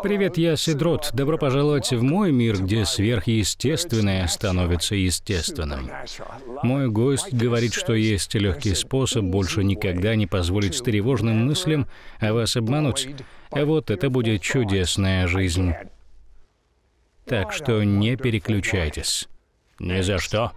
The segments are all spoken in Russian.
Привет, я Сидрот. Добро пожаловать в мой мир, где сверхъестественное становится естественным. Мой гость говорит, что есть легкий способ больше никогда не позволить тревожным мыслям о вас обмануть. А вот это будет чудесная жизнь. Так что не переключайтесь. Ни за что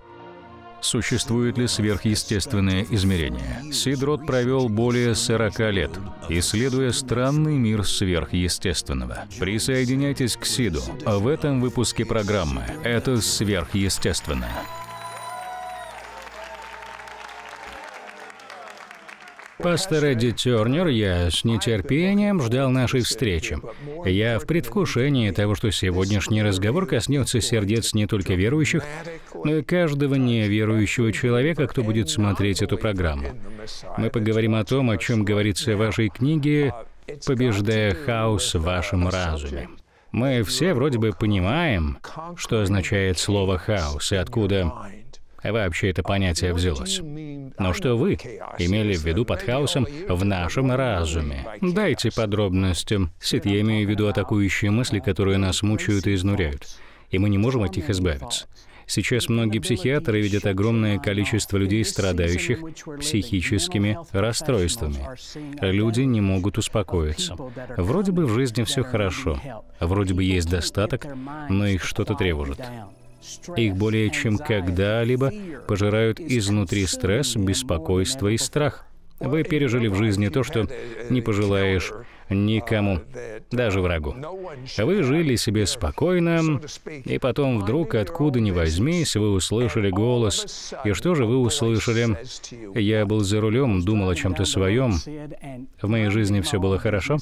существует ли сверхъестественное измерение. Сидрот провел более 40 лет, исследуя странный мир сверхъестественного. Присоединяйтесь к Сиду в этом выпуске программы «Это сверхъестественное». Пастор Эдди Тернер, я с нетерпением ждал нашей встречи. Я в предвкушении того, что сегодняшний разговор коснется сердец не только верующих, но и каждого неверующего человека, кто будет смотреть эту программу. Мы поговорим о том, о чем говорится в вашей книге «Побеждая хаос в вашем разуме». Мы все вроде бы понимаем, что означает слово «хаос» и откуда вообще это понятие взялось. Но что вы имели в виду под хаосом в нашем разуме? Дайте подробности. Сид, я имею в виду атакующие мысли, которые нас мучают и изнуряют, и мы не можем от них избавиться. Сейчас многие психиатры видят огромное количество людей, страдающих психическими расстройствами. Люди не могут успокоиться. Вроде бы в жизни все хорошо, вроде бы есть достаток, но их что-то тревожит. Их более чем когда-либо пожирают изнутри стресс, беспокойство и страх. Вы пережили в жизни то, что не пожелаешь никому, даже врагу. Вы жили себе спокойно, и потом вдруг, откуда ни возьмись, вы услышали голос. И что же вы услышали? Я был за рулем, думал о чем-то своем. В моей жизни все было хорошо.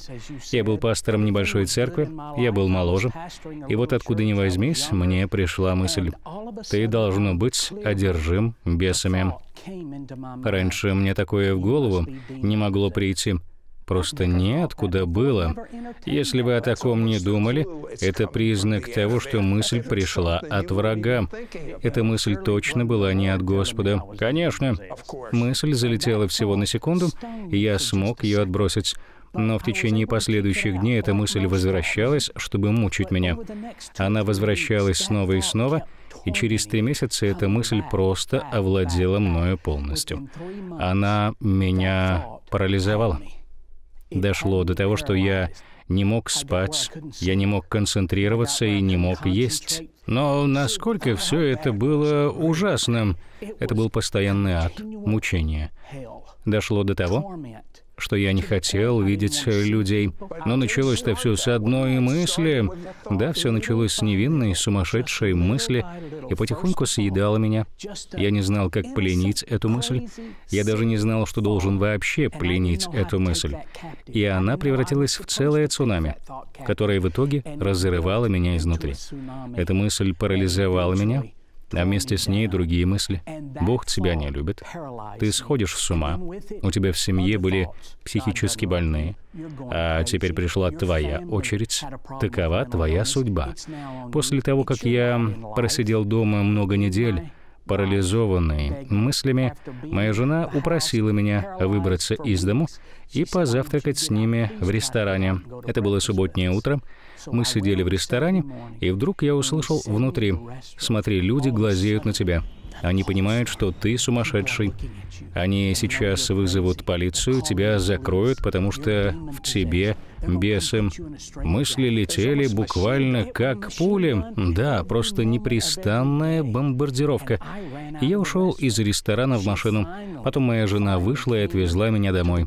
Я был пастором небольшой церкви, я был моложе. И вот откуда ни возьмись, мне пришла мысль, ты должно быть одержим бесами. Раньше мне такое в голову не могло прийти просто неоткуда было. Если вы о таком не думали, это признак того, что мысль пришла от врага. Эта мысль точно была не от Господа. Конечно, мысль залетела всего на секунду, и я смог ее отбросить. Но в течение последующих дней эта мысль возвращалась, чтобы мучить меня. Она возвращалась снова и снова, и через три месяца эта мысль просто овладела мною полностью. Она меня парализовала дошло до того, что я не мог спать, я не мог концентрироваться и не мог есть. Но насколько все это было ужасным. Это был постоянный ад, мучение. Дошло до того, что я не хотел видеть людей. Но началось-то все с одной мысли. Да, все началось с невинной, сумасшедшей мысли и потихоньку съедала меня. Я не знал, как пленить эту мысль. Я даже не знал, что должен вообще пленить эту мысль. И она превратилась в целое цунами, которое в итоге разрывало меня изнутри. Эта мысль парализовала меня, а вместе с ней другие мысли. Бог тебя не любит, ты сходишь с ума, у тебя в семье были психически больные, а теперь пришла твоя очередь, такова твоя судьба. После того, как я просидел дома много недель, парализованный мыслями, моя жена упросила меня выбраться из дому и позавтракать с ними в ресторане. Это было субботнее утро, мы сидели в ресторане, и вдруг я услышал внутри, «Смотри, люди глазеют на тебя». Они понимают, что ты сумасшедший. Они сейчас вызовут полицию, тебя закроют, потому что в тебе бесы. Мысли летели буквально как пули. Да, просто непрестанная бомбардировка. я ушел из ресторана в машину. Потом моя жена вышла и отвезла меня домой.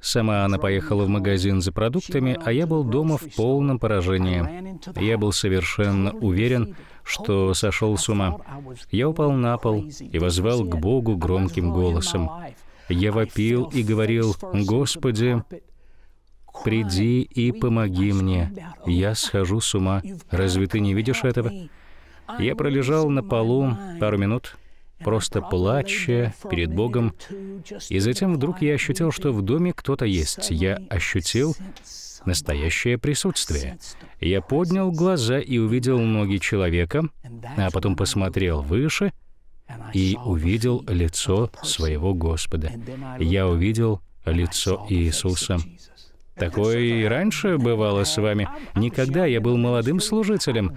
Сама она поехала в магазин за продуктами, а я был дома в полном поражении. Я был совершенно уверен, что сошел с ума. Я упал на пол и возвал к Богу громким голосом. Я вопил и говорил, «Господи, приди и помоги мне. Я схожу с ума. Разве ты не видишь этого?» Я пролежал на полу пару минут, просто плача перед Богом. И затем вдруг я ощутил, что в доме кто-то есть. Я ощутил настоящее присутствие. Я поднял глаза и увидел ноги человека, а потом посмотрел выше и увидел лицо своего Господа. Я увидел лицо Иисуса. Такое и раньше бывало с вами. Никогда я был молодым служителем.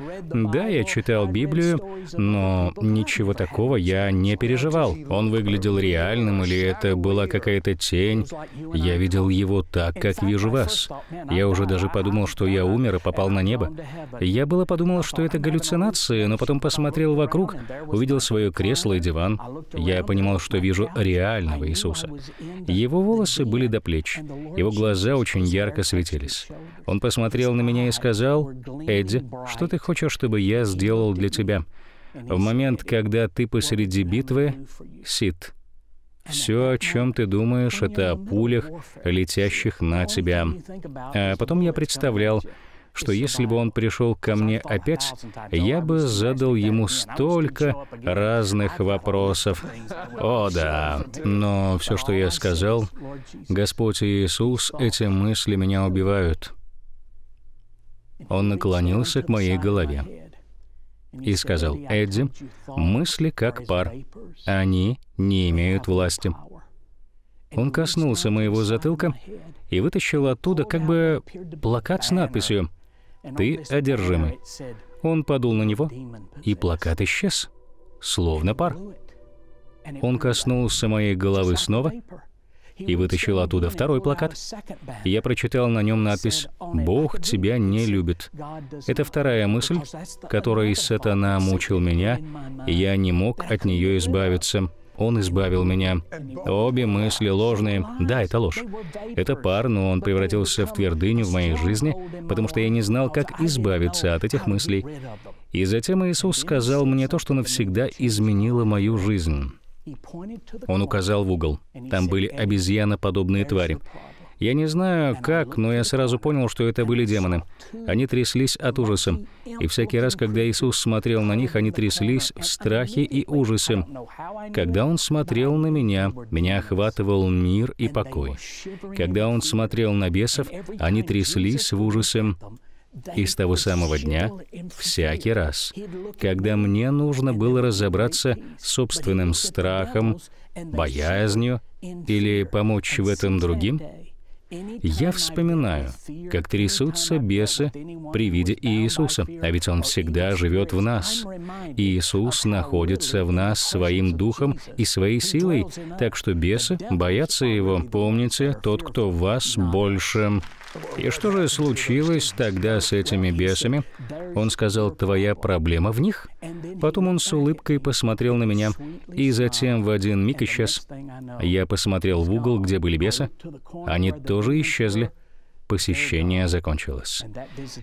Да, я читал Библию, но ничего такого я не переживал. Он выглядел реальным или это была какая-то тень? Я видел его так, как вижу вас. Я уже даже подумал, что я умер и попал на небо. Я было подумал, что это галлюцинации, но потом посмотрел вокруг, увидел свое кресло и диван. Я понимал, что вижу реального Иисуса. Его волосы были до плеч. Его глаза очень ярко светились. Он посмотрел на меня и сказал, «Эдди, что ты хочешь, чтобы я сделал для тебя?» В момент, когда ты посреди битвы, Сид, все, о чем ты думаешь, это о пулях, летящих на тебя. А потом я представлял, что если бы он пришел ко мне опять, я бы задал ему столько разных вопросов. О да, но все, что я сказал, Господь Иисус, эти мысли меня убивают. Он наклонился к моей голове и сказал, «Эдди, мысли как пар, они не имеют власти». Он коснулся моего затылка и вытащил оттуда как бы плакат с надписью ты одержимый». Он подул на него, и плакат исчез, словно пар. Он коснулся моей головы снова и вытащил оттуда второй плакат. Я прочитал на нем надпись «Бог тебя не любит». Это вторая мысль, которой сатана мучил меня, и я не мог от нее избавиться. Он избавил меня. Обе мысли ложные. Да, это ложь. Это пар, но он превратился в твердыню в моей жизни, потому что я не знал, как избавиться от этих мыслей. И затем Иисус сказал мне то, что навсегда изменило мою жизнь. Он указал в угол. Там были обезьяноподобные твари. Я не знаю как, но я сразу понял, что это были демоны. Они тряслись от ужаса. И всякий раз, когда Иисус смотрел на них, они тряслись в страхе и ужасе. Когда Он смотрел на меня, меня охватывал мир и покой. Когда Он смотрел на бесов, они тряслись в ужасе. И с того самого дня, всякий раз, когда мне нужно было разобраться с собственным страхом, боязнью или помочь в этом другим, я вспоминаю, как трясутся бесы при виде Иисуса, а ведь Он всегда живет в нас. Иисус находится в нас своим духом и своей силой, так что бесы боятся Его. Помните, тот, кто в вас больше и что же случилось тогда с этими бесами? Он сказал, твоя проблема в них? Потом он с улыбкой посмотрел на меня, и затем в один миг исчез. Я посмотрел в угол, где были бесы. Они тоже исчезли. Посещение закончилось.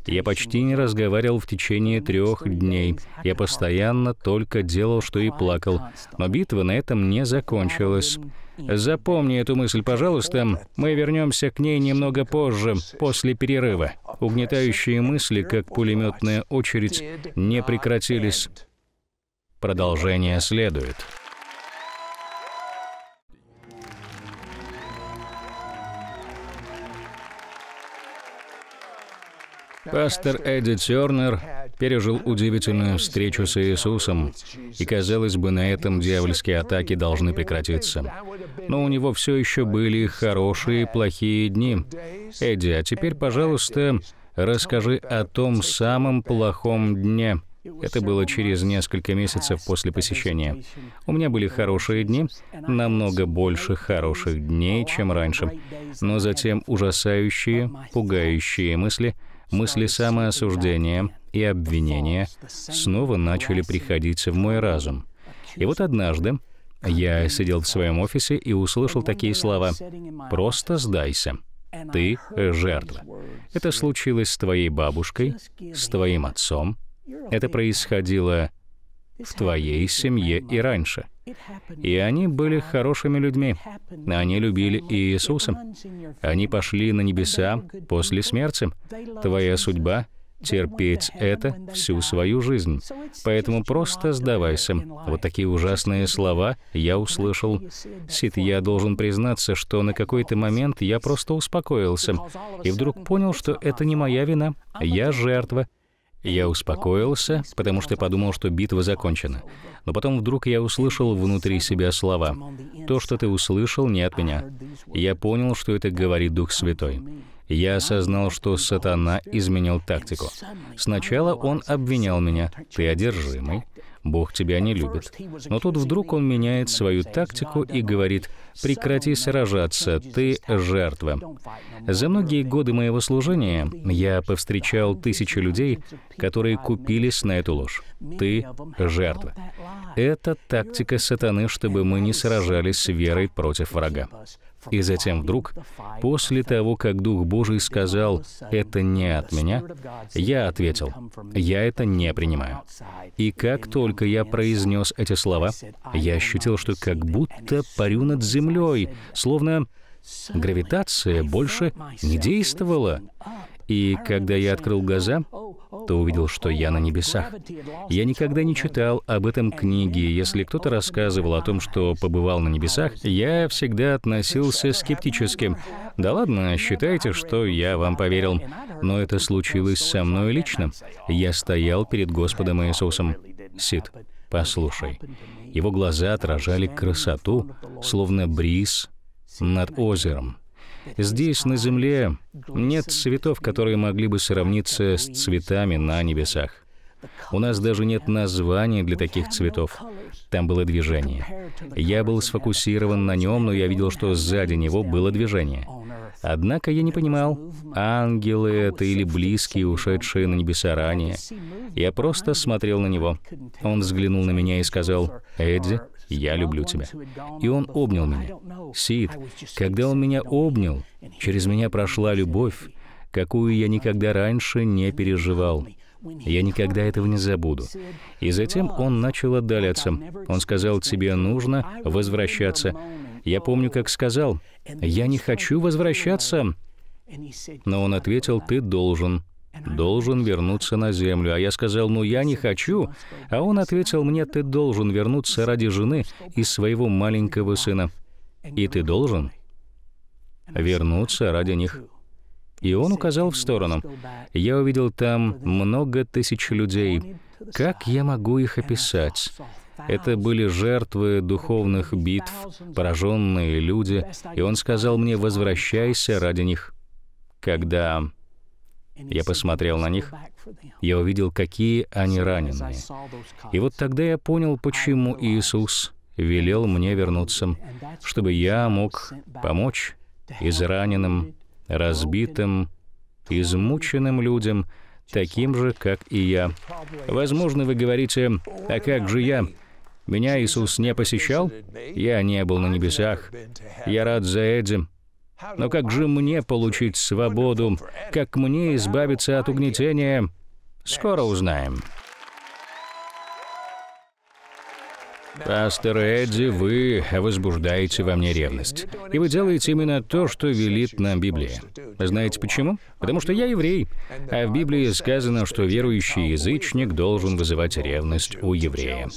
Я почти не разговаривал в течение трех дней. Я постоянно только делал, что и плакал. Но битва на этом не закончилась. Запомни эту мысль, пожалуйста. Мы вернемся к ней немного позже, после перерыва. Угнетающие мысли, как пулеметная очередь, не прекратились. Продолжение следует. Пастор Эдди Тернер пережил удивительную встречу с Иисусом, и, казалось бы, на этом дьявольские атаки должны прекратиться. Но у него все еще были хорошие и плохие дни. Эдди, а теперь, пожалуйста, расскажи о том самом плохом дне. Это было через несколько месяцев после посещения. У меня были хорошие дни, намного больше хороших дней, чем раньше. Но затем ужасающие, пугающие мысли, мысли самоосуждения, и обвинения снова начали приходиться в мой разум. И вот однажды я сидел в своем офисе и услышал такие слова «Просто сдайся». Ты — жертва. Это случилось с твоей бабушкой, с твоим отцом. Это происходило в твоей семье и раньше. И они были хорошими людьми. Они любили Иисуса. Они пошли на небеса после смерти. Твоя судьба терпеть это всю свою жизнь. Поэтому просто сдавайся. Вот такие ужасные слова я услышал. Сит, я должен признаться, что на какой-то момент я просто успокоился и вдруг понял, что это не моя вина, я жертва. Я успокоился, потому что подумал, что битва закончена. Но потом вдруг я услышал внутри себя слова. «То, что ты услышал, не от меня». Я понял, что это говорит Дух Святой я осознал, что сатана изменил тактику. Сначала он обвинял меня. «Ты одержимый, Бог тебя не любит». Но тут вдруг он меняет свою тактику и говорит, «Прекрати сражаться, ты жертва». За многие годы моего служения я повстречал тысячи людей, которые купились на эту ложь. «Ты жертва». Это тактика сатаны, чтобы мы не сражались с верой против врага. И затем вдруг, после того, как Дух Божий сказал «это не от меня», я ответил «я это не принимаю». И как только я произнес эти слова, я ощутил, что как будто парю над землей, словно гравитация больше не действовала. И когда я открыл глаза, то увидел, что я на небесах. Я никогда не читал об этом книге. Если кто-то рассказывал о том, что побывал на небесах, я всегда относился скептически. Да ладно, считайте, что я вам поверил. Но это случилось со мной лично. Я стоял перед Господом Иисусом. Сид, послушай. Его глаза отражали красоту, словно бриз над озером. Здесь, на земле, нет цветов, которые могли бы сравниться с цветами на небесах. У нас даже нет названия для таких цветов. Там было движение. Я был сфокусирован на нем, но я видел, что сзади него было движение. Однако я не понимал, ангелы это или близкие, ушедшие на небеса ранее. Я просто смотрел на него. Он взглянул на меня и сказал, «Эдди, я люблю тебя». И он обнял меня. Сид, когда он меня обнял, через меня прошла любовь, какую я никогда раньше не переживал. Я никогда этого не забуду. И затем он начал отдаляться. Он сказал, тебе нужно возвращаться. Я помню, как сказал, я не хочу возвращаться. Но он ответил, ты должен должен вернуться на землю. А я сказал, ну я не хочу. А он ответил мне, ты должен вернуться ради жены и своего маленького сына. И ты должен вернуться ради них. И он указал в сторону. Я увидел там много тысяч людей. Как я могу их описать? Это были жертвы духовных битв, пораженные люди, и он сказал мне, возвращайся ради них. Когда я посмотрел на них, я увидел, какие они раненые. И вот тогда я понял, почему Иисус велел мне вернуться, чтобы я мог помочь израненным, разбитым, измученным людям, таким же, как и я. Возможно, вы говорите, а как же я? Меня Иисус не посещал? Я не был на небесах. Я рад за этим. Но как же мне получить свободу? Как мне избавиться от угнетения? Скоро узнаем. Пастор Эдди, вы возбуждаете во мне ревность. И вы делаете именно то, что велит нам Библия. Знаете почему? Потому что я еврей. А в Библии сказано, что верующий язычник должен вызывать ревность у еврея.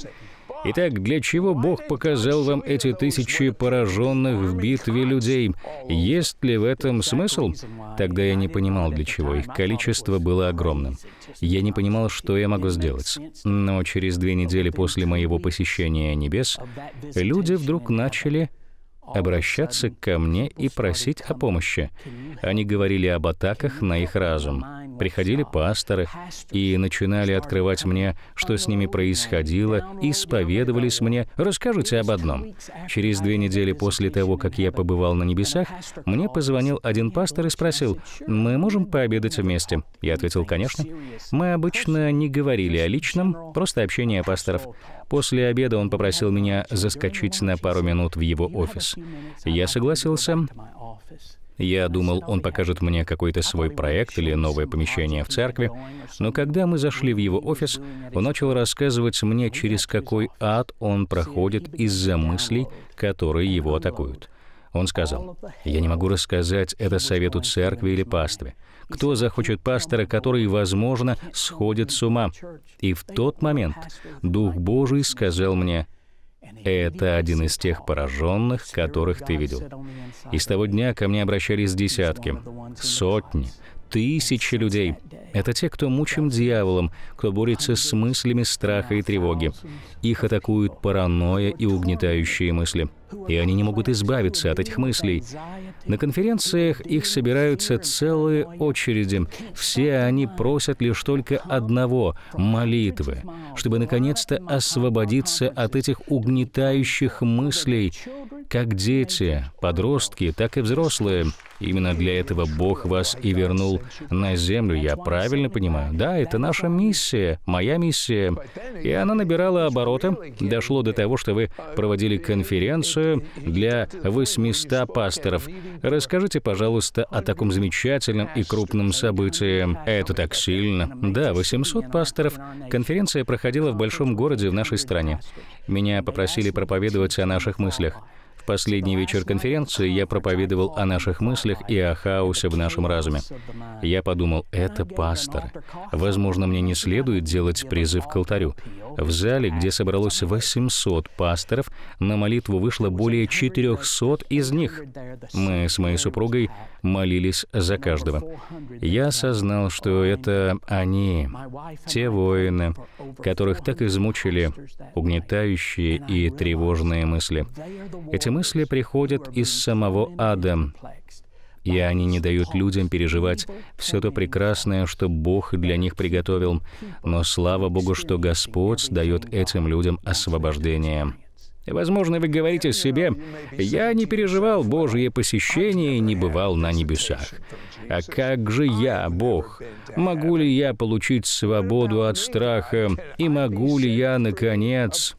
Итак, для чего Бог показал вам эти тысячи пораженных в битве людей? Есть ли в этом смысл? Тогда я не понимал, для чего. Их количество было огромным. Я не понимал, что я могу сделать. Но через две недели после моего посещения небес люди вдруг начали обращаться ко мне и просить о помощи. Они говорили об атаках на их разум. Приходили пасторы и начинали открывать мне, что с ними происходило, исповедовались мне. Расскажите об одном. Через две недели после того, как я побывал на небесах, мне позвонил один пастор и спросил, «Мы можем пообедать вместе?» Я ответил, «Конечно». Мы обычно не говорили о личном, просто общение пасторов. После обеда он попросил меня заскочить на пару минут в его офис. Я согласился. Я думал, он покажет мне какой-то свой проект или новое помещение в церкви, но когда мы зашли в его офис, он начал рассказывать мне, через какой ад он проходит из-за мыслей, которые его атакуют. Он сказал, «Я не могу рассказать это совету церкви или пастве. Кто захочет пастора, который, возможно, сходит с ума?» И в тот момент Дух Божий сказал мне, это один из тех пораженных, которых ты видел. И с того дня ко мне обращались десятки, сотни, тысячи людей. Это те, кто мучим дьяволом, кто борется с мыслями страха и тревоги. Их атакуют паранойя и угнетающие мысли. И они не могут избавиться от этих мыслей. На конференциях их собираются целые очереди. Все они просят лишь только одного — молитвы, чтобы наконец-то освободиться от этих угнетающих мыслей, как дети, подростки, так и взрослые — Именно для этого Бог вас и вернул на землю, я правильно понимаю? Да, это наша миссия, моя миссия. И она набирала обороты, дошло до того, что вы проводили конференцию для 800 пасторов. Расскажите, пожалуйста, о таком замечательном и крупном событии. Это так сильно. Да, 800 пасторов. Конференция проходила в большом городе в нашей стране. Меня попросили проповедовать о наших мыслях. В последний вечер конференции я проповедовал о наших мыслях и о хаосе в нашем разуме. Я подумал, это пастор. Возможно, мне не следует делать призыв к алтарю. В зале, где собралось 800 пасторов, на молитву вышло более 400 из них. Мы с моей супругой молились за каждого. Я осознал, что это они, те воины, которых так измучили угнетающие и тревожные мысли. Эти мысли приходят из самого ада, и они не дают людям переживать все то прекрасное, что Бог для них приготовил. Но слава Богу, что Господь дает этим людям освобождение. Возможно, вы говорите себе, «Я не переживал Божье посещение и не бывал на небесах». А как же я, Бог? Могу ли я получить свободу от страха? И могу ли я, наконец,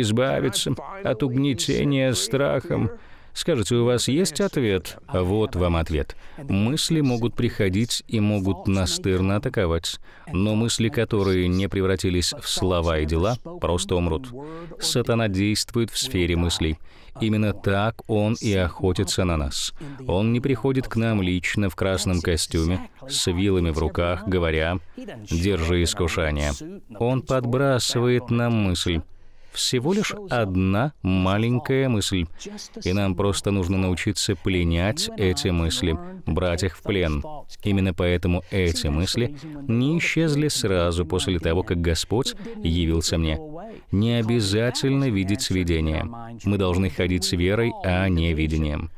избавиться от угнетения страхом. Скажите, у вас есть ответ? Вот вам ответ. Мысли могут приходить и могут настырно атаковать. Но мысли, которые не превратились в слова и дела, просто умрут. Сатана действует в сфере мыслей. Именно так он и охотится на нас. Он не приходит к нам лично в красном костюме, с вилами в руках, говоря «Держи искушение». Он подбрасывает нам мысль всего лишь одна маленькая мысль. И нам просто нужно научиться пленять эти мысли, брать их в плен. Именно поэтому эти мысли не исчезли сразу после того, как Господь явился мне. Не обязательно видеть видение. Мы должны ходить с верой, а не видением.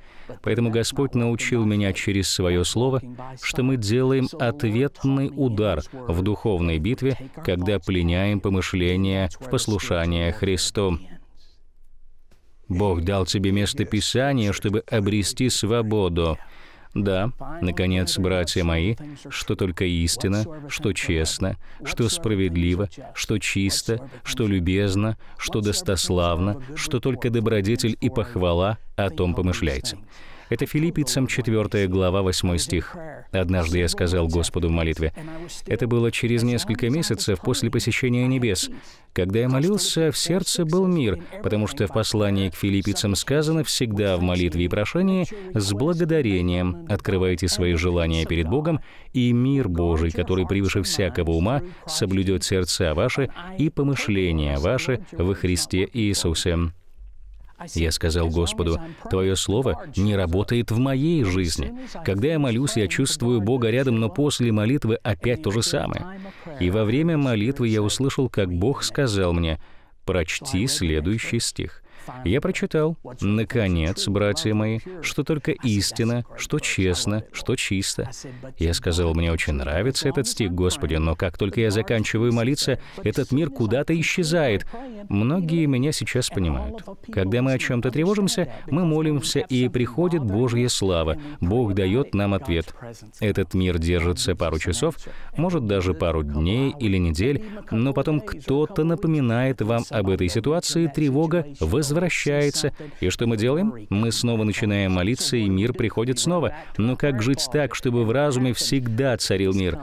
Поэтому Господь научил меня через свое слово, что мы делаем ответный удар в духовной битве, когда пленяем помышления в послушание Христу. Бог дал тебе место Писания, чтобы обрести свободу. Да, наконец, братья мои, что только истина, что честно, что справедливо, что чисто, что любезно, что достославно, что только добродетель и похвала, о том помышляйте. Это филиппийцам 4 глава 8 стих. «Однажды я сказал Господу в молитве». Это было через несколько месяцев после посещения небес. Когда я молился, в сердце был мир, потому что в послании к филиппийцам сказано всегда в молитве и прошении с благодарением открывайте свои желания перед Богом, и мир Божий, который превыше всякого ума, соблюдет сердца ваши и помышления ваши во Христе Иисусе. Я сказал Господу, «Твое слово не работает в моей жизни. Когда я молюсь, я чувствую Бога рядом, но после молитвы опять то же самое». И во время молитвы я услышал, как Бог сказал мне, «Прочти следующий стих». Я прочитал, наконец, братья мои, что только истина, что честно, что чисто. Я сказал, мне очень нравится этот стих, Господи, но как только я заканчиваю молиться, этот мир куда-то исчезает. Многие меня сейчас понимают. Когда мы о чем-то тревожимся, мы молимся, и приходит Божья слава. Бог дает нам ответ. Этот мир держится пару часов, может даже пару дней или недель, но потом кто-то напоминает вам об этой ситуации, тревога возвращается возвращается. И что мы делаем? Мы снова начинаем молиться, и мир приходит снова. Но как жить так, чтобы в разуме всегда царил мир?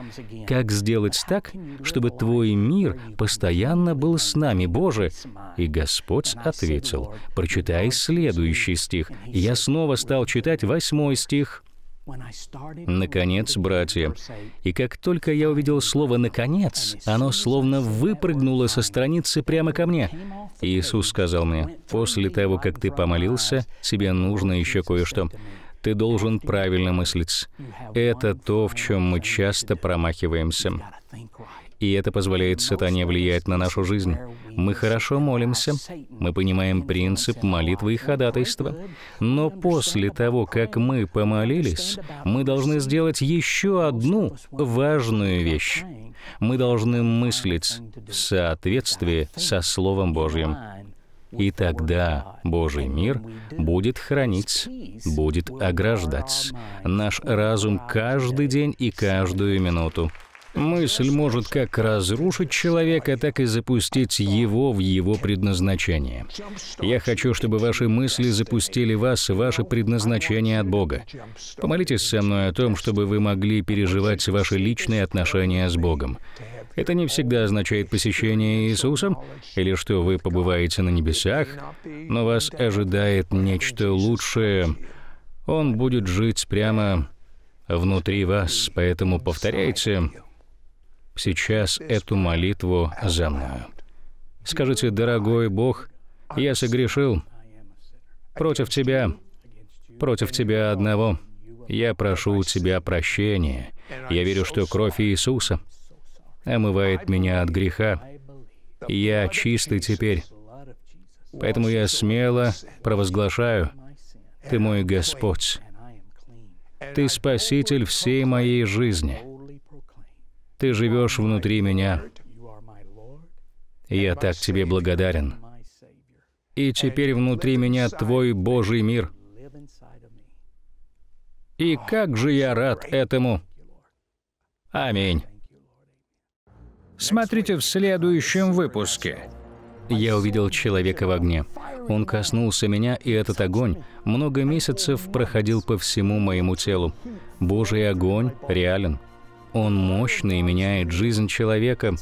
Как сделать так, чтобы Твой мир постоянно был с нами, Боже? И Господь ответил, прочитай следующий стих. Я снова стал читать восьмой стих. Наконец, братья, и как только я увидел слово «наконец», оно словно выпрыгнуло со страницы прямо ко мне. Иисус сказал мне, «После того, как ты помолился, тебе нужно еще кое-что. Ты должен правильно мыслить. Это то, в чем мы часто промахиваемся. И это позволяет сатане влиять на нашу жизнь. Мы хорошо молимся, мы понимаем принцип молитвы и ходатайства. Но после того, как мы помолились, мы должны сделать еще одну важную вещь. Мы должны мыслить в соответствии со Словом Божьим. И тогда Божий мир будет хранить, будет ограждать наш разум каждый день и каждую минуту. Мысль может как разрушить человека, так и запустить его в его предназначение. Я хочу, чтобы ваши мысли запустили вас в ваше предназначение от Бога. Помолитесь со мной о том, чтобы вы могли переживать ваши личные отношения с Богом. Это не всегда означает посещение Иисусом, или что вы побываете на небесах, но вас ожидает нечто лучшее. Он будет жить прямо внутри вас, поэтому повторяйте сейчас эту молитву за мною. Скажите, дорогой Бог, я согрешил против Тебя, против Тебя одного. Я прошу у Тебя прощения. Я верю, что кровь Иисуса омывает меня от греха. Я чистый теперь. Поэтому я смело провозглашаю, Ты мой Господь. Ты Спаситель всей моей жизни. Ты живешь внутри меня. Я так тебе благодарен. И теперь внутри меня Твой Божий мир. И как же я рад этому! Аминь. Смотрите в следующем выпуске. Я увидел человека в огне. Он коснулся меня, и этот огонь много месяцев проходил по всему моему телу. Божий огонь реален. Он мощный, и меняет жизнь человека.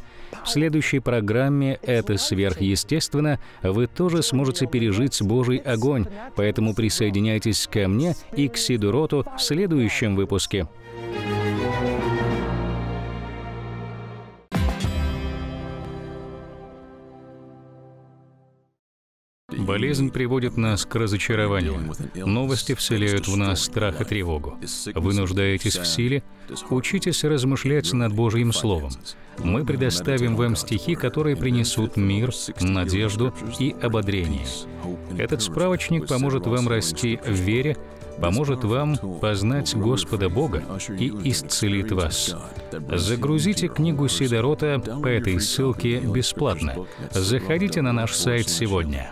В следующей программе «Это сверхъестественно» вы тоже сможете пережить Божий огонь, поэтому присоединяйтесь ко мне и к Сидуроту в следующем выпуске. Болезнь приводит нас к разочарованию. Новости вселяют в нас страх и тревогу. Вы нуждаетесь в силе? Учитесь размышлять над Божьим Словом. Мы предоставим вам стихи, которые принесут мир, надежду и ободрение. Этот справочник поможет вам расти в вере, поможет вам познать Господа Бога и исцелит вас. Загрузите книгу Сидорота по этой ссылке бесплатно. Заходите на наш сайт сегодня.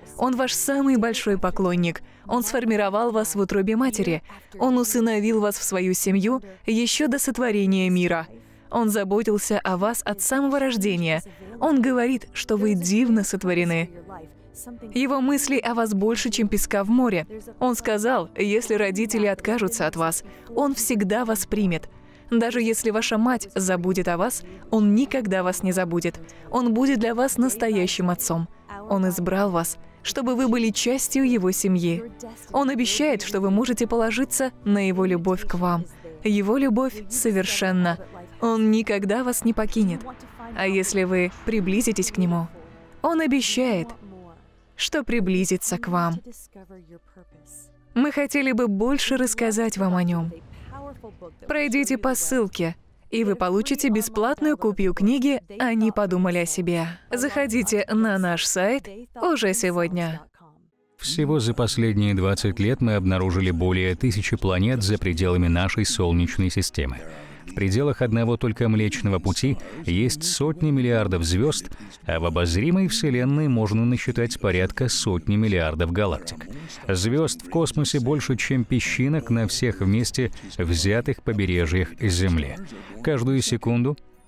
Он ваш самый большой поклонник. Он сформировал вас в утробе матери. Он усыновил вас в свою семью еще до сотворения мира. Он заботился о вас от самого рождения. Он говорит, что вы дивно сотворены. Его мысли о вас больше, чем песка в море. Он сказал, если родители откажутся от вас, он всегда вас примет. Даже если ваша мать забудет о вас, он никогда вас не забудет. Он будет для вас настоящим отцом. Он избрал вас – чтобы вы были частью его семьи. Он обещает, что вы можете положиться на его любовь к вам. Его любовь совершенна. Он никогда вас не покинет. А если вы приблизитесь к нему, он обещает, что приблизится к вам. Мы хотели бы больше рассказать вам о нем. Пройдите по ссылке – и вы получите бесплатную копию книги «Они подумали о себе». Заходите на наш сайт уже сегодня. Всего за последние 20 лет мы обнаружили более тысячи планет за пределами нашей Солнечной системы. В пределах одного только Млечного Пути есть сотни миллиардов звезд, а в обозримой Вселенной можно насчитать порядка сотни миллиардов галактик. Звезд в космосе больше, чем песчинок на всех вместе взятых побережьях Земли. Каждую секунду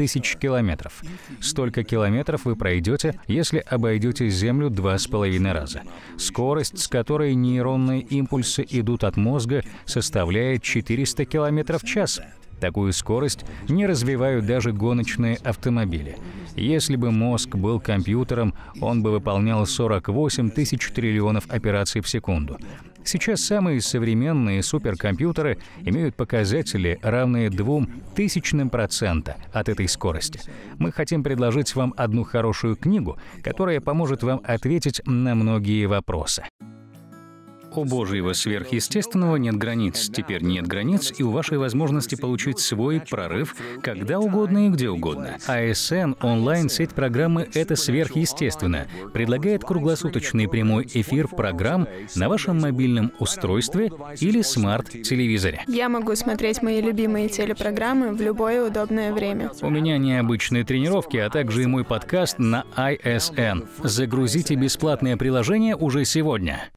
тысяч километров. Столько километров вы пройдете, если обойдете Землю два с половиной раза. Скорость, с которой нейронные импульсы идут от мозга, составляет 400 километров в час. Такую скорость не развивают даже гоночные автомобили. Если бы мозг был компьютером, он бы выполнял 48 тысяч триллионов операций в секунду. Сейчас самые современные суперкомпьютеры имеют показатели, равные двум тысячным процента от этой скорости. Мы хотим предложить вам одну хорошую книгу, которая поможет вам ответить на многие вопросы у Божьего сверхъестественного нет границ. Теперь нет границ и у вашей возможности получить свой прорыв когда угодно и где угодно. ASN а — онлайн-сеть программы «Это сверхъестественно» предлагает круглосуточный прямой эфир в программ на вашем мобильном устройстве или смарт-телевизоре. Я могу смотреть мои любимые телепрограммы в любое удобное время. У меня необычные тренировки, а также и мой подкаст на ISN. Загрузите бесплатное приложение уже сегодня.